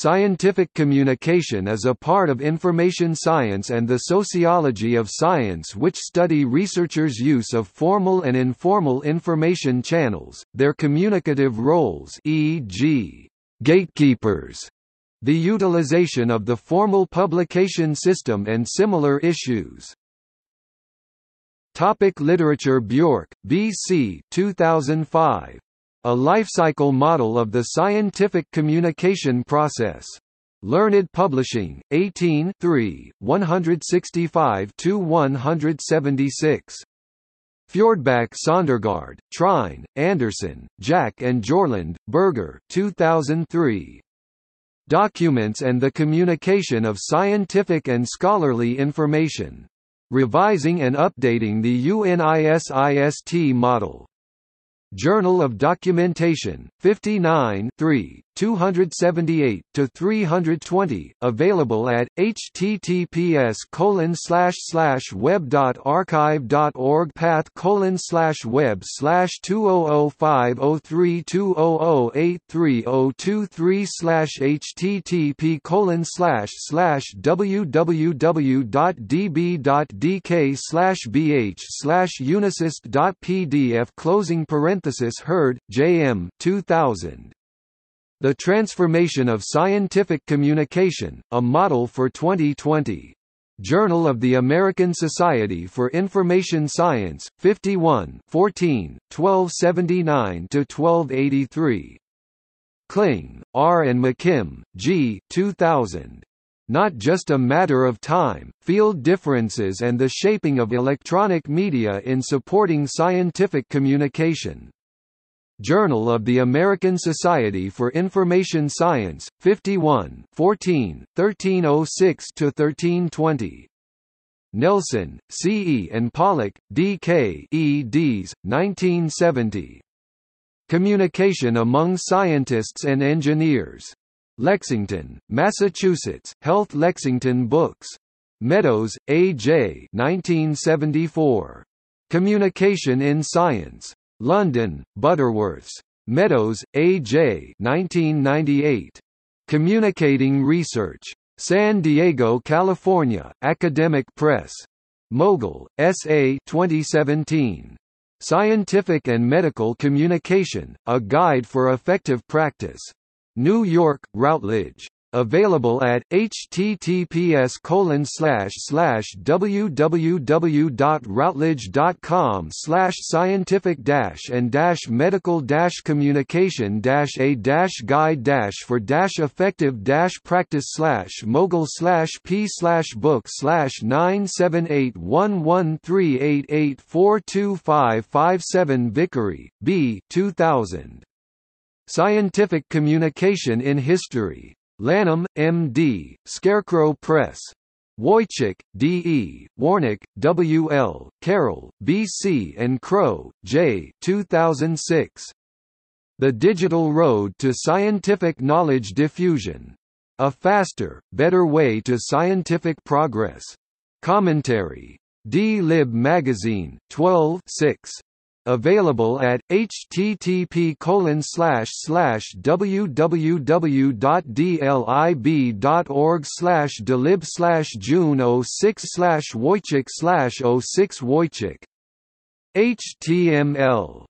Scientific communication is a part of information science and the sociology of science which study researchers' use of formal and informal information channels, their communicative roles e.g. gatekeepers, the utilization of the formal publication system and similar issues. Topic literature Bjork, B.C. 2005, a lifecycle model of the scientific communication process. Learned Publishing, 18 3, 165–176. Fjordback Sondergaard, Trine, Anderson, Jack and Jorland, Berger 2003. Documents and the Communication of Scientific and Scholarly Information. Revising and Updating the UNISIST Model. Journal of Documentation, 59 3, 278 to 320, available at https colon slash slash web dot archive dot org path colon slash web slash two oh oh five oh three two oh oh eight three oh two three slash http colon slash slash www db dk slash bh slash unisys dot pdf closing parenthesis Hurd, J.M. 2000. The Transformation of Scientific Communication, A Model for 2020. Journal of the American Society for Information Science, 51 14, 1279–1283. Kling, R. and McKim, G. 2000 not just a matter of time, field differences and the shaping of electronic media in supporting scientific communication. Journal of the American Society for Information Science, 51 14, 1306–1320. Nelson, C. E. and Pollock, D. K. 1970. Communication among Scientists and Engineers. Lexington, Massachusetts, Health Lexington Books. Meadows, A.J. 1974. Communication in Science. London, Butterworths. Meadows, A.J. 1998. Communicating Research. San Diego, California, Academic Press. Mogul, S.A. 2017. Scientific and Medical Communication, A Guide for Effective Practice. New York, Routledge. Available at https colon www.routledge.com scientific and medical communication a guide for effective practice mogul p book slash nine seven eight one one three eight eight four two five five seven Vickery, B two thousand Scientific Communication in History. Lanham, M.D., Scarecrow Press. Wojcik, D.E., Warnick, W.L., Carroll, B.C. and Crow, J. 2006. The Digital Road to Scientific Knowledge Diffusion. A Faster, Better Way to Scientific Progress. Commentary. D. Lib Magazine, 12 6. Available at http www.dlib.org delib june 06 slash wojcik slash 06 wojcik HTML